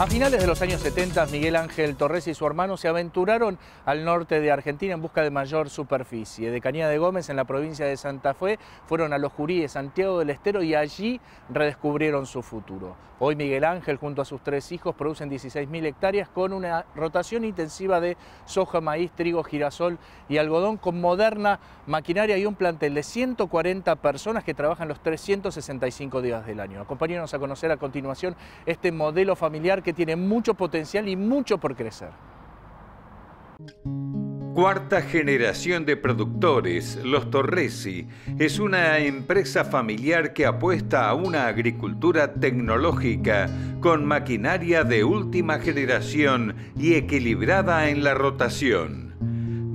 A finales de los años 70, Miguel Ángel Torres y su hermano se aventuraron al norte de Argentina en busca de mayor superficie. De Cañada de Gómez, en la provincia de Santa Fe, fueron a los Juríes, Santiago del Estero y allí redescubrieron su futuro. Hoy Miguel Ángel, junto a sus tres hijos, producen 16.000 hectáreas con una rotación intensiva de soja, maíz, trigo, girasol y algodón con moderna maquinaria y un plantel de 140 personas que trabajan los 365 días del año. Acompáñenos a conocer a continuación este modelo familiar que que tiene mucho potencial y mucho por crecer. Cuarta generación de productores, Los Torresi es una empresa familiar que apuesta a una agricultura tecnológica con maquinaria de última generación y equilibrada en la rotación.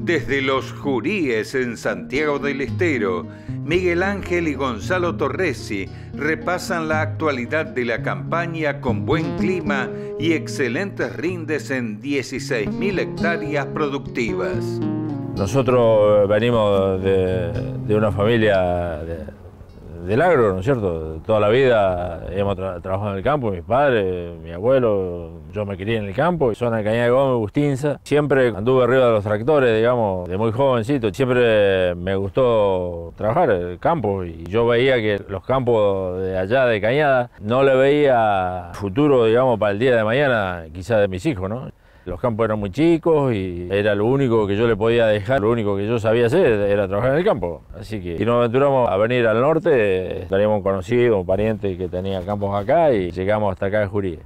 Desde los Juríes en Santiago del Estero Miguel Ángel y Gonzalo Torresi repasan la actualidad de la campaña con buen clima y excelentes rindes en 16.000 hectáreas productivas. Nosotros eh, venimos de, una familia de del agro, ¿no es cierto? Toda la vida hemos trabajado en el campo, mis padres, mi abuelo, yo me crié en el campo, zona de Cañada de Gómez, Bustinza. Siempre anduve arriba de los tractores, digamos, de muy jovencito. Siempre me gustó trabajar el campo y yo veía que los campos de allá de Cañada no le veía futuro, digamos, para el día de mañana, quizás de mis hijos, ¿no? Los campos eran muy chicos y era lo único que yo le podía dejar, lo único que yo sabía hacer era trabajar en el campo. Así que si nos aventuramos a venir al norte, teníamos un conocido, un pariente que tenía campos acá y llegamos hasta acá de Jurí.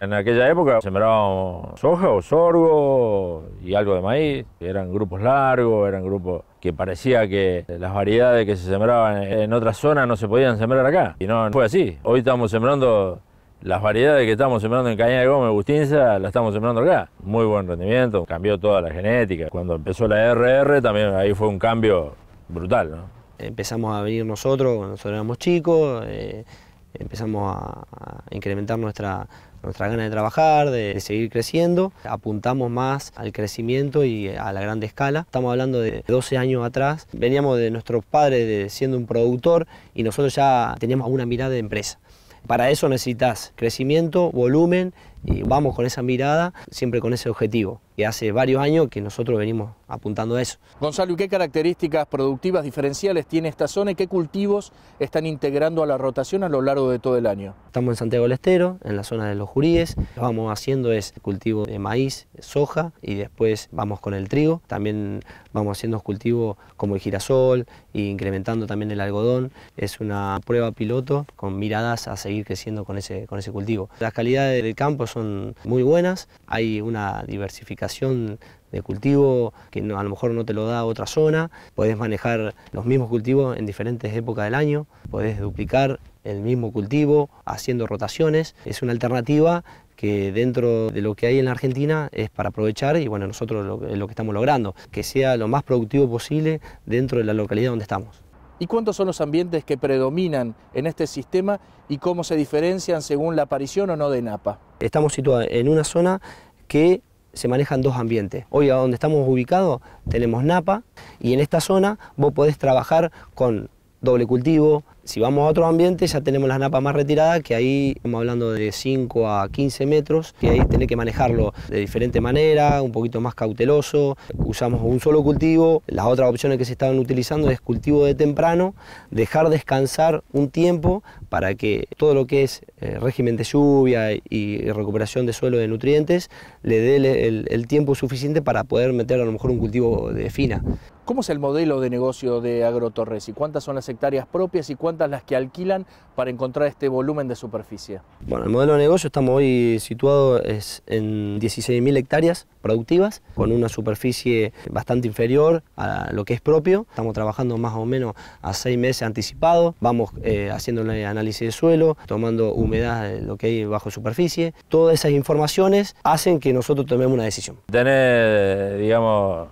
En aquella época sembrábamos soja o sorgo y algo de maíz. Eran grupos largos, eran grupos que parecía que las variedades que se sembraban en otras zonas no se podían sembrar acá. Y no, fue así. Hoy estamos sembrando las variedades que estamos sembrando en Cañada de Gómez Bustinza las estamos sembrando acá. Muy buen rendimiento, cambió toda la genética. Cuando empezó la RR también ahí fue un cambio brutal. Empezamos a venir nosotros cuando nosotros éramos chicos, eh, empezamos a, incrementar nuestra, nuestra gana de trabajar, de, seguir creciendo. Apuntamos más al crecimiento y a la gran escala. Estamos hablando de 12 años atrás. Veníamos de nuestros padres siendo un productor y nosotros ya teníamos una mirada de empresa. Para eso necesitas crecimiento, volumen y vamos con esa mirada, siempre con ese objetivo, ...y hace varios años que nosotros venimos apuntando a eso. Gonzalo, qué características productivas diferenciales tiene esta zona y qué cultivos están integrando a la rotación a lo largo de todo el año? Estamos en Santiago del Estero, en la zona de los Juríes, lo que vamos haciendo es cultivo de maíz, soja y después vamos con el trigo, también vamos haciendo cultivos como el girasol e incrementando también el algodón, es una prueba piloto con miradas a seguir creciendo con ese, con ese cultivo. Las calidades del campo son muy buenas, hay una diversificación de cultivo que a lo mejor no te lo da otra zona, podés manejar los mismos cultivos en diferentes épocas del año, podés duplicar el mismo cultivo haciendo rotaciones, es una alternativa que dentro de lo que hay en la Argentina es para aprovechar y bueno, nosotros lo que estamos logrando, que sea lo más productivo posible dentro de la localidad donde estamos y cuántos son los ambientes que predominan en este sistema y cómo se diferencian según la aparición o no de Napa. Estamos situados en una zona que se manejan dos ambientes. Hoy a donde estamos ubicados tenemos Napa y en esta zona vos podés trabajar con doble cultivo. Si vamos a otro ambiente ya tenemos las napas más retiradas, que ahí estamos hablando de 5 a 15 metros, que ahí tenés que manejarlo de diferente manera, un poquito más cauteloso. Usamos un solo cultivo. Las otras opciones que se estaban utilizando es cultivo de temprano, dejar descansar un tiempo para que todo lo que es eh, régimen de lluvia y recuperación de suelo de nutrientes le dé el tiempo suficiente para poder meter a lo mejor un cultivo de fina. ¿Cómo es el modelo de negocio de Agrotorres y cuántas son las hectáreas propias y cuántas las que alquilan para encontrar este volumen de superficie? Bueno, el modelo de negocio estamos hoy situado es en 16.000 hectáreas productivas con una superficie bastante inferior a lo que es propio. Estamos trabajando más o menos a seis meses anticipados. vamos eh, haciendo el análisis de suelo, tomando humedad de lo que hay bajo superficie. Todas esas informaciones hacen que nosotros tomemos una decisión. Tener, digamos,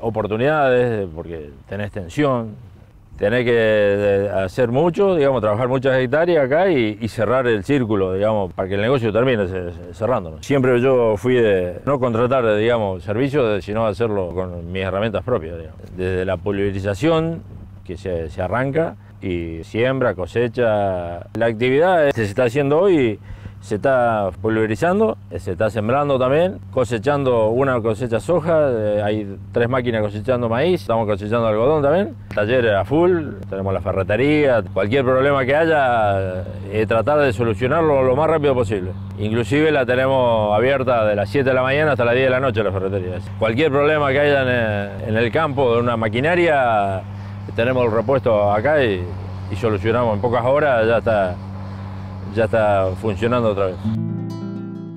oportunidades, porque tenés tensión, tenés que hacer mucho, digamos, trabajar muchas hectáreas acá y, cerrar el círculo, digamos, para que el negocio termine cerrando Siempre yo fui de no contratar, digamos, servicios, sino hacerlo con mis herramientas propias, Desde la pulverización, que se, arranca, y siembra, cosecha. La actividad eh, se está haciendo hoy se está pulverizando, eh, se está sembrando también, cosechando una cosecha soja, eh, hay tres máquinas cosechando maíz, estamos cosechando algodón también, taller a full, tenemos la ferretería, cualquier problema que haya, eh, tratar de solucionarlo lo más rápido posible. Inclusive la tenemos abierta de las 7 de la mañana hasta las 10 de la noche la ferretería. Cualquier problema que haya en el campo de una maquinaria, tenemos el repuesto acá y, y solucionamos en pocas horas, ya está ya está funcionando otra vez.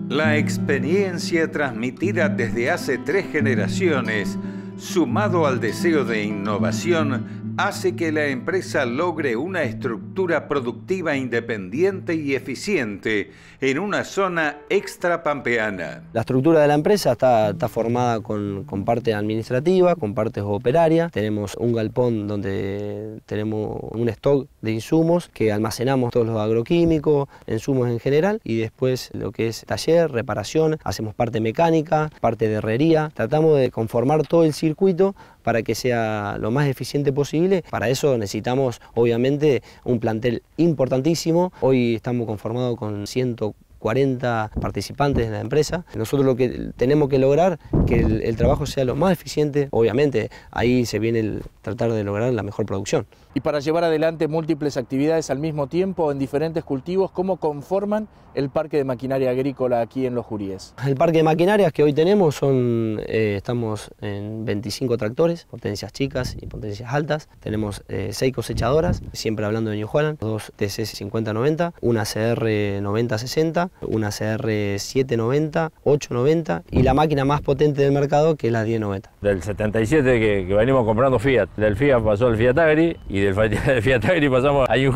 La experiencia transmitida desde hace tres generaciones, sumado al deseo de innovación, hace que la empresa logre una estructura productiva independiente y eficiente en una zona extra pampeana. La estructura de la empresa está, formada con, con, parte administrativa, con partes operarias. Tenemos un galpón donde tenemos un stock de insumos que almacenamos todos los agroquímicos, insumos en general, y después lo que es taller, reparación, hacemos parte mecánica, parte de herrería. Tratamos de conformar todo el circuito para que sea lo más eficiente posible. Para eso necesitamos obviamente un plantel importantísimo. Hoy estamos conformados con 140 40 participantes de la empresa. Nosotros lo que tenemos que lograr que el, trabajo sea lo más eficiente. Obviamente, ahí se viene el tratar de lograr la mejor producción. Y para llevar adelante múltiples actividades al mismo tiempo en diferentes cultivos, ¿cómo conforman el parque de maquinaria agrícola aquí en Los Juríes? El parque de maquinarias que hoy tenemos son, eh, estamos en 25 tractores, potencias chicas y potencias altas. Tenemos eh, seis 6 cosechadoras, siempre hablando de New Holland, dos TC 50-90, una CR 9060, una CR 790, 890 y la máquina más potente del mercado que es la 1090. Del 77 que, venimos comprando Fiat, del Fiat pasó al Fiat Agri y del Fiat Agri pasamos a New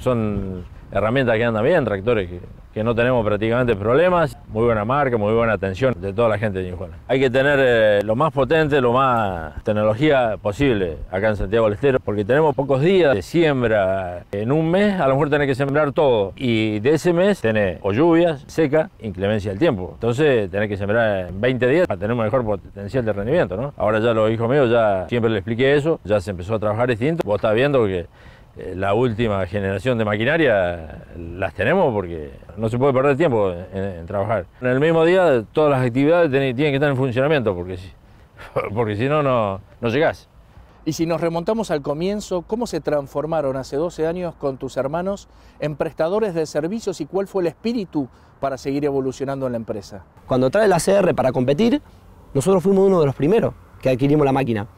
Son herramientas que andan bien, tractores que, no tenemos prácticamente problemas, muy buena marca, muy buena atención de toda la gente de Nijuana. Hay que tener eh, lo más potente, lo más tecnología posible acá en Santiago del Estero, porque tenemos pocos días de siembra. En un mes a lo mejor tenés que sembrar todo y de ese mes tenés o lluvias, seca, inclemencia del tiempo. Entonces tenés que sembrar en 20 días para tener un mejor potencial de rendimiento, ¿no? Ahora ya los hijos míos ya siempre les expliqué eso, ya se empezó a trabajar distinto. Vos estás viendo que eh, la última generación de maquinaria las tenemos porque no se puede perder tiempo en, trabajar. En el mismo día todas las actividades tienen que estar en funcionamiento porque si, porque si no, no, no llegás. Y si nos remontamos al comienzo, ¿cómo se transformaron hace 12 años con tus hermanos en prestadores de servicios y cuál fue el espíritu para seguir evolucionando en la empresa? Cuando trae la CR para competir, nosotros fuimos uno de los primeros que adquirimos la máquina.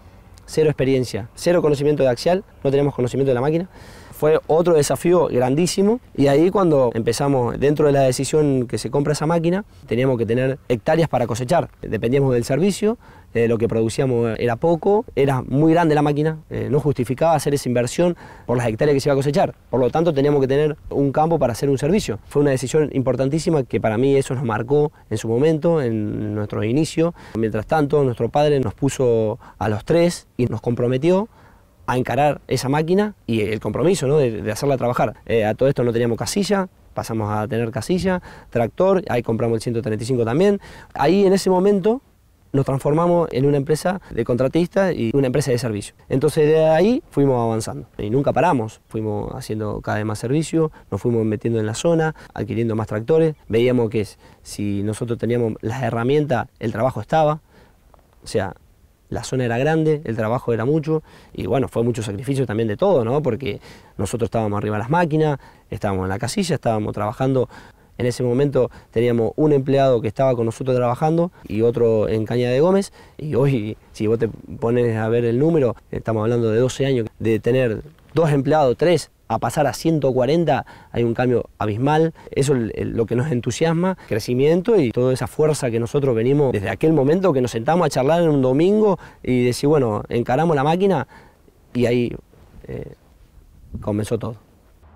Cero experiencia, cero conocimiento de axial, no teníamos conocimiento de la máquina. Fue otro desafío grandísimo y ahí cuando empezamos, dentro de la decisión que se compra esa máquina, teníamos que tener hectáreas para cosechar, dependíamos del servicio, eh, lo que producíamos era poco, era muy grande la máquina, eh, no justificaba hacer esa inversión por las hectáreas que se iba a cosechar, por lo tanto teníamos que tener un campo para hacer un servicio. Fue una decisión importantísima que para mí eso nos marcó en su momento, en nuestro inicio. Mientras tanto, nuestro padre nos puso a los tres y nos comprometió a encarar esa máquina y el compromiso de, hacerla trabajar. Eh, a todo esto no teníamos casilla, pasamos a tener casilla, tractor, ahí compramos el 135 también. Ahí en ese momento nos transformamos en una empresa de contratistas y una empresa de servicio. Entonces de ahí fuimos avanzando y nunca paramos, fuimos haciendo cada vez más servicio, nos fuimos metiendo en la zona, adquiriendo más tractores, veíamos que si nosotros teníamos las herramientas, el trabajo estaba. O sea, la zona era grande, el trabajo era mucho y bueno, fue mucho sacrificio también de todo, ¿no? Porque nosotros estábamos arriba de las máquinas, estábamos en la casilla, estábamos trabajando. En ese momento teníamos un empleado que estaba con nosotros trabajando y otro en Caña de Gómez y hoy, si vos te pones a ver el número, estamos hablando de 12 años, de tener dos empleados, tres, a pasar a 140 hay un cambio abismal. Eso es lo que nos entusiasma, crecimiento y toda esa fuerza que nosotros venimos desde aquel momento que nos sentamos a charlar en un domingo y decir, bueno, encaramos la máquina y ahí eh, comenzó todo.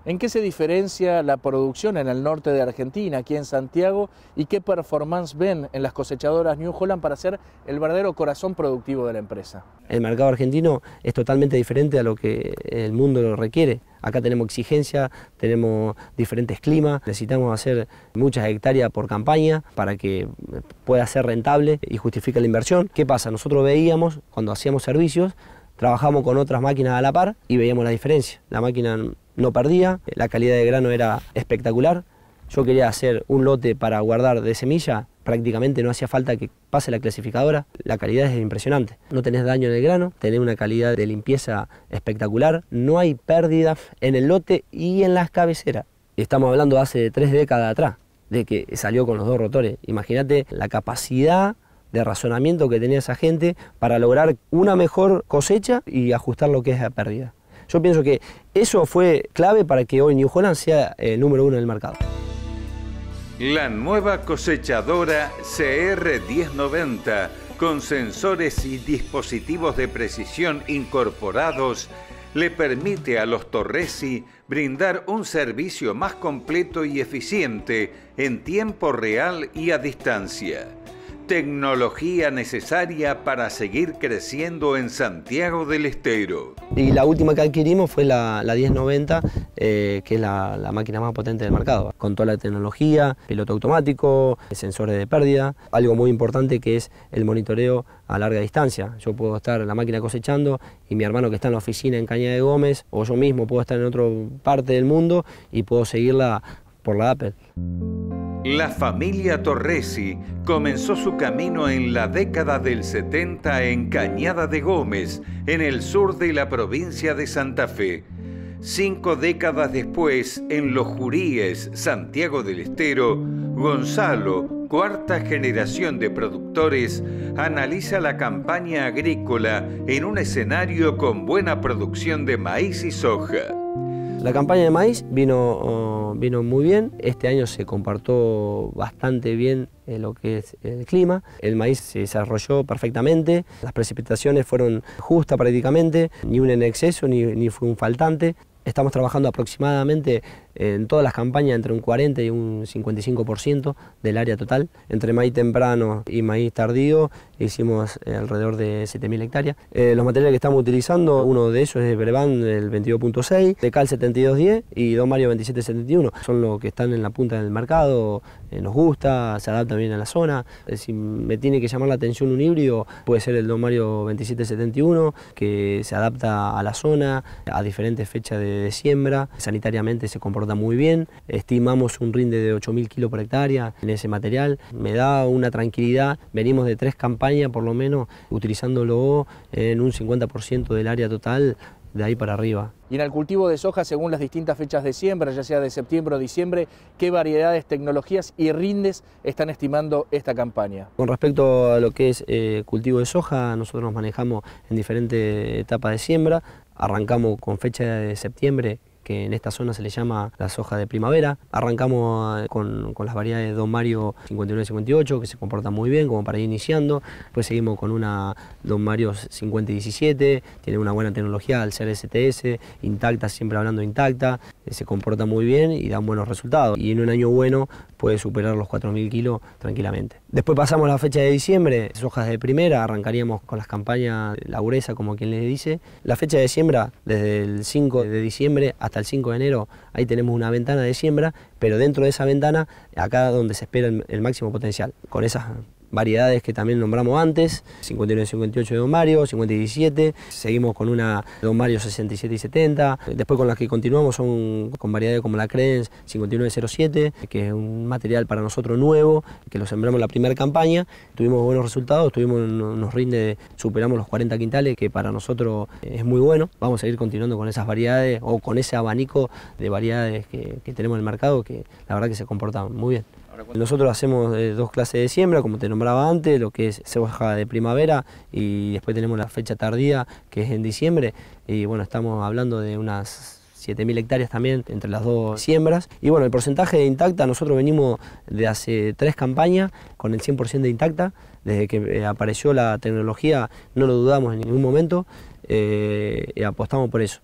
¿En qué se diferencia la producción en el norte de Argentina, aquí en Santiago, y qué performance ven en las cosechadoras New Holland para ser el verdadero corazón productivo de la empresa? El mercado argentino es totalmente diferente a lo que el mundo lo requiere. Acá tenemos exigencia, tenemos diferentes climas, necesitamos hacer muchas hectáreas por campaña para que pueda ser rentable y justifique la inversión. ¿Qué pasa? Nosotros veíamos cuando hacíamos servicios, trabajamos con otras máquinas a la par y veíamos la diferencia. La máquina no perdía, la calidad de grano era espectacular. Yo quería hacer un lote para guardar de semilla, prácticamente no hacía falta que pase la clasificadora, la calidad es impresionante. No tenés daño en el grano, tenés una calidad de limpieza espectacular, no hay pérdida en el lote y en las cabeceras. Estamos hablando de hace tres décadas atrás, de que salió con los dos rotores. Imagínate la capacidad de razonamiento que tenía esa gente para lograr una mejor cosecha y ajustar lo que es la pérdida. Yo pienso que eso fue clave para que hoy New Holland sea el eh, número uno en el mercado. La nueva cosechadora CR1090 con sensores y dispositivos de precisión incorporados le permite a los Torresi brindar un servicio más completo y eficiente en tiempo real y a distancia tecnología necesaria para seguir creciendo en Santiago del Estero. Y la última que adquirimos fue la, 1090, eh, que es la, la, máquina más potente del mercado, con toda la tecnología, piloto automático, sensores de pérdida, algo muy importante que es el monitoreo a larga distancia. Yo puedo estar en la máquina cosechando y mi hermano que está en la oficina en Caña de Gómez, o yo mismo puedo estar en otra parte del mundo y puedo seguirla la La familia Torresi comenzó su camino en la década del 70 en Cañada de Gómez, en el sur de la provincia de Santa Fe. Cinco décadas después, en Los Juríes, Santiago del Estero, Gonzalo, cuarta generación de productores, analiza la campaña agrícola en un escenario con buena producción de maíz y soja. La campaña de maíz vino, oh, vino muy bien, este año se compartió bastante bien eh, lo que es el clima, el maíz se desarrolló perfectamente, las precipitaciones fueron justas prácticamente, ni un en exceso ni, ni fue un faltante. Estamos trabajando aproximadamente en todas las campañas entre un 40 y un 55% del área total. Entre maíz temprano y maíz tardío hicimos eh, alrededor de 7.000 hectáreas. Eh, los materiales que estamos utilizando, uno de ellos es Brevan del 22.6, Decal 7210 y Don Mario 2771. Son los que están en la punta del mercado, eh, nos gusta, se adapta bien a la zona. si me tiene que llamar la atención un híbrido, puede ser el Don Mario 2771, que se adapta a la zona, a diferentes fechas de, de siembra, sanitariamente se comporta muy bien. Estimamos un rinde de 8.000 kilos por hectárea en ese material. Me da una tranquilidad. Venimos de tres campañas por lo menos utilizándolo en un 50% del área total de ahí para arriba. Y en el cultivo de soja, según las distintas fechas de siembra, ya sea de septiembre o diciembre, ¿qué variedades, tecnologías y rindes están estimando esta campaña? Con respecto a lo que es eh, cultivo de soja, nosotros nos manejamos en diferentes etapas de siembra. Arrancamos con fecha de septiembre que en esta zona se le llama la soja de primavera. Arrancamos eh, con, las variedades Don Mario 59-58, que se comportan muy bien, como para ir iniciando. Después seguimos con una Don Mario 50-17, tiene una buena tecnología al ser STS, intacta, siempre hablando intacta, eh, se comporta muy bien y dan buenos resultados. Y en un año bueno puede superar los 4.000 kilos tranquilamente. Después pasamos a la fecha de diciembre, hojas de primera, arrancaríamos con las campañas eh, laureza, como quien le dice. La fecha de siembra, desde el 5 de diciembre hasta el 5 de enero, ahí tenemos una ventana de siembra, pero dentro de esa ventana, acá donde se espera el, el máximo potencial, con esas variedades que también nombramos antes, 59-58 de Don Mario, 57, seguimos con una Don Mario 67 y 70, después con las que continuamos son con variedades como la Credence 5907, que es un material para nosotros nuevo, que lo sembramos en la primera campaña, tuvimos buenos resultados, tuvimos, nos rinde, superamos los 40 quintales, que para nosotros eh, es muy bueno, vamos a seguir continuando con esas variedades o con ese abanico de variedades que, que tenemos en el mercado, que la verdad que se comportan muy bien. Nosotros hacemos eh, dos clases de siembra, como te nombraba antes, lo que es cebolla de primavera y después tenemos la fecha tardía, que es en diciembre, y bueno, estamos hablando de unas 7.000 hectáreas también entre las dos siembras. Y bueno, el porcentaje de intacta, nosotros venimos de hace tres campañas con el 100% de intacta. Desde que eh, apareció la tecnología no lo dudamos en ningún momento eh, y apostamos por eso.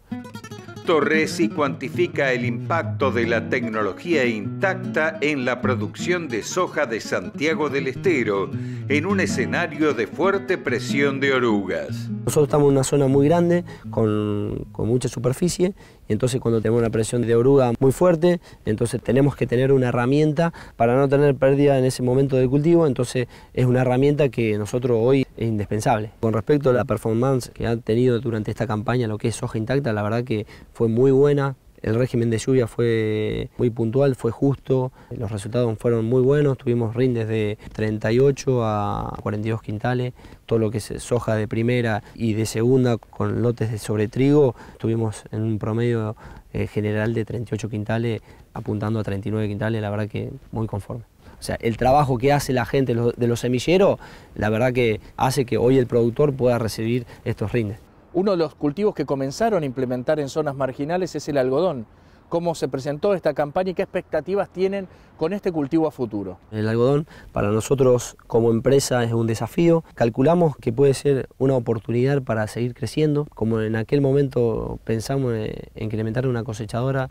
Torres cuantifica el impacto de la tecnología intacta en la producción de soja de Santiago del Estero, en un escenario de fuerte presión de orugas. Nosotros estamos en una zona muy grande, con, con mucha superficie, y entonces cuando tenemos una presión de oruga muy fuerte, entonces tenemos que tener una herramienta para no tener pérdida en ese momento del cultivo, entonces es una herramienta que nosotros hoy es indispensable. Con respecto a la performance que han tenido durante esta campaña, lo que es soja intacta, la verdad que fue muy buena, el régimen de lluvia fue muy puntual, fue justo, los resultados fueron muy buenos, tuvimos rindes de 38 a 42 quintales, todo lo que es soja de primera y de segunda con lotes de sobre trigo, tuvimos en un promedio eh, general de 38 quintales apuntando a 39 quintales, la verdad que muy conforme. O sea, el trabajo que hace la gente de los semilleros, la verdad que hace que hoy el productor pueda recibir estos rindes. Uno de los cultivos que comenzaron a implementar en zonas marginales es el algodón. ¿Cómo se presentó esta campaña y qué expectativas tienen con este cultivo a futuro? El algodón para nosotros como empresa es un desafío. Calculamos que puede ser una oportunidad para seguir creciendo. Como en aquel momento pensamos en incrementar una cosechadora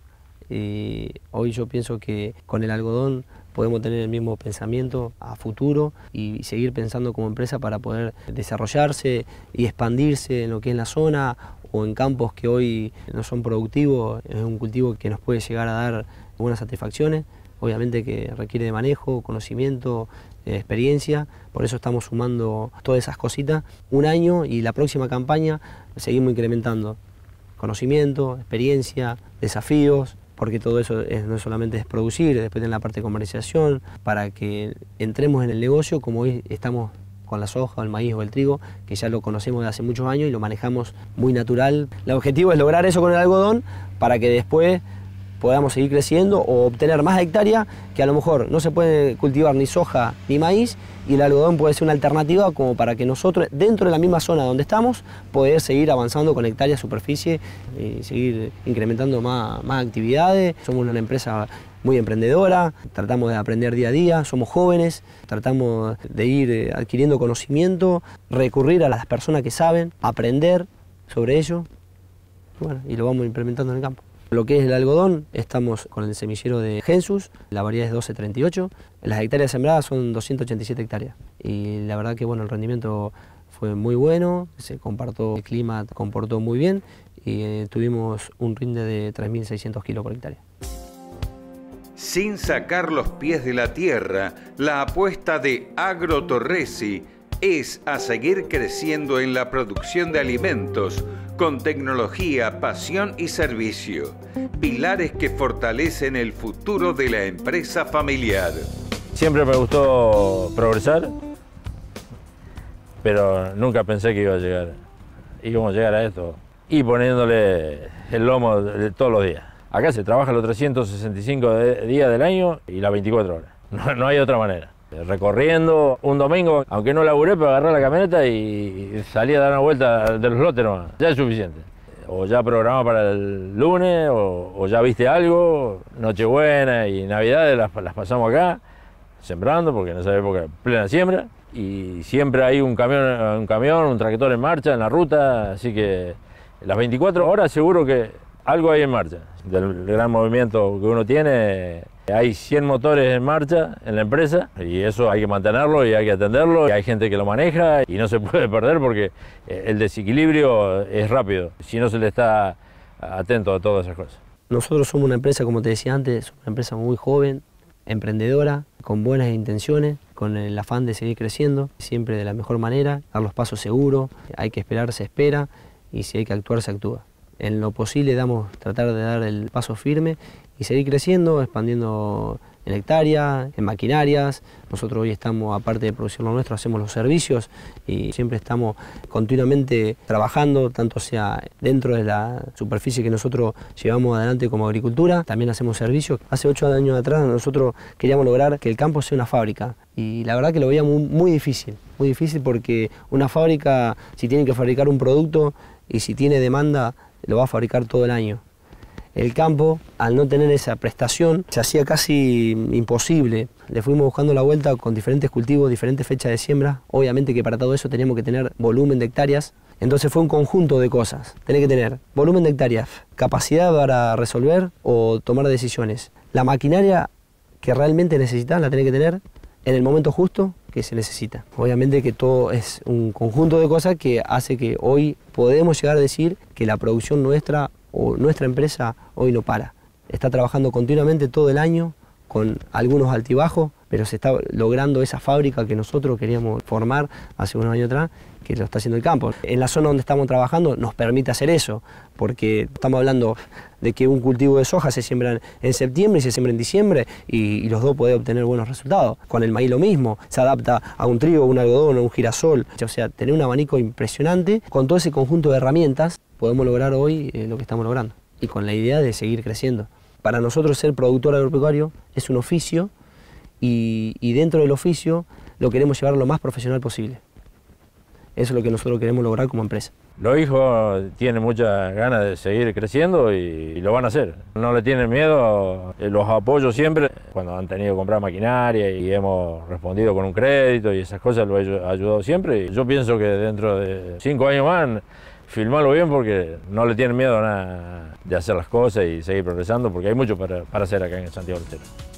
y hoy yo pienso que con el algodón podemos tener el mismo pensamiento a futuro y seguir pensando como empresa para poder desarrollarse y expandirse en lo que es la zona o en campos que hoy no son productivos. Es un cultivo que nos puede llegar a dar buenas satisfacciones, obviamente que requiere de manejo, conocimiento, eh, experiencia, por eso estamos sumando todas esas cositas. Un año y la próxima campaña seguimos incrementando conocimiento, experiencia, desafíos, porque todo eso es, no solamente es producir, después en la parte de comercialización, para que entremos en el negocio como hoy estamos con la soja, el maíz o el trigo, que ya lo conocemos de hace muchos años y lo manejamos muy natural. El objetivo es lograr eso con el algodón para que después podamos seguir creciendo o obtener más hectáreas que a lo mejor no se puede cultivar ni soja ni maíz y el algodón puede ser una alternativa como para que nosotros dentro de la misma zona donde estamos poder seguir avanzando con hectáreas superficie y seguir incrementando más, actividades. Somos una empresa muy emprendedora, tratamos de aprender día a día, somos jóvenes, tratamos de ir adquiriendo conocimiento, recurrir a las personas que saben, aprender sobre ello y lo vamos implementando en el campo. Lo que es el algodón, estamos con el semillero de Gensus, la variedad es 1238, las hectáreas sembradas son 287 hectáreas y la verdad que bueno, el rendimiento fue muy bueno, se el clima comportó muy bien y eh, tuvimos un rinde de 3.600 kilos por hectárea. Sin sacar los pies de la tierra, la apuesta de Agro es a seguir creciendo en la producción de alimentos con tecnología, pasión y servicio, pilares que fortalecen el futuro de la empresa familiar. Siempre me gustó progresar, pero nunca pensé que iba a llegar, Y cómo llegar a esto, y poniéndole el lomo todos los días. Acá se trabaja los 365 días del año y las 24 horas, no hay otra manera. Recorriendo un domingo, aunque no laburé, pero agarré la camioneta y salí a dar una vuelta de los lotes Ya es suficiente. O ya programa para el lunes, o, ya viste algo. Nochebuena y Navidades las, pasamos acá, sembrando, porque en esa época plena siembra. Y siempre hay un camión, un camión, un tractor en marcha en la ruta, así que las 24 horas seguro que algo hay en marcha. Del gran movimiento que uno tiene, hay 100 motores en marcha en la empresa y eso hay que mantenerlo y hay que atenderlo. hay gente que lo maneja y no se puede perder porque eh, el desequilibrio es rápido si no se le está atento a todas esas cosas. Nosotros somos una empresa, como te decía antes, una empresa muy joven, emprendedora, con buenas intenciones, con el afán de seguir creciendo, siempre de la mejor manera, dar los pasos seguros, hay que esperar, se espera, y si hay que actuar, se actúa. En lo posible damos, tratar de dar el paso firme y seguir creciendo, expandiendo en hectáreas, en maquinarias. Nosotros hoy estamos, aparte de producir lo nuestro, hacemos los servicios y siempre estamos continuamente trabajando, tanto sea dentro de la superficie que nosotros llevamos adelante como agricultura, también hacemos servicios. Hace ocho años atrás nosotros queríamos lograr que el campo sea una fábrica y la verdad que lo veíamos muy difícil, muy difícil porque una fábrica, si tiene que fabricar un producto y si tiene demanda, lo va a fabricar todo el año. El campo, al no tener esa prestación, se hacía casi imposible. Le fuimos buscando la vuelta con diferentes cultivos, diferentes fechas de siembra. Obviamente que para todo eso teníamos que tener volumen de hectáreas. Entonces fue un conjunto de cosas. tiene que tener volumen de hectáreas, capacidad para resolver o tomar decisiones. La maquinaria que realmente necesitan la tiene que tener en el momento justo que se necesita. Obviamente que todo es un conjunto de cosas que hace que hoy podemos llegar a decir que la producción nuestra nuestra empresa hoy no para. Está trabajando continuamente todo el año con algunos altibajos, pero se está logrando esa fábrica que nosotros queríamos formar hace unos años atrás, que lo está haciendo el campo. En la zona donde estamos trabajando nos permite hacer eso, porque estamos hablando de que un cultivo de soja se siembra en septiembre y se siembra en diciembre y, los dos pueden obtener buenos resultados. Con el maíz lo mismo, se adapta a un trigo, un algodón, a un girasol, o sea, tener un abanico impresionante con todo ese conjunto de herramientas podemos lograr hoy eh, lo que estamos logrando y con la idea de seguir creciendo. Para nosotros ser productor agropecuario es un oficio y, y dentro del oficio lo queremos llevar lo más profesional posible. Eso es lo que nosotros queremos lograr como empresa. Los hijos tienen muchas ganas de seguir creciendo y, lo van a hacer. No le tienen miedo, eh, los apoyo siempre. Cuando han tenido que comprar maquinaria y hemos respondido con un crédito y esas cosas, lo ha ayudado siempre. Y yo pienso que dentro de cinco años van filmarlo bien porque no le tienen miedo a nada de hacer las cosas y seguir progresando porque hay mucho para, hacer acá en Santiago del Estero.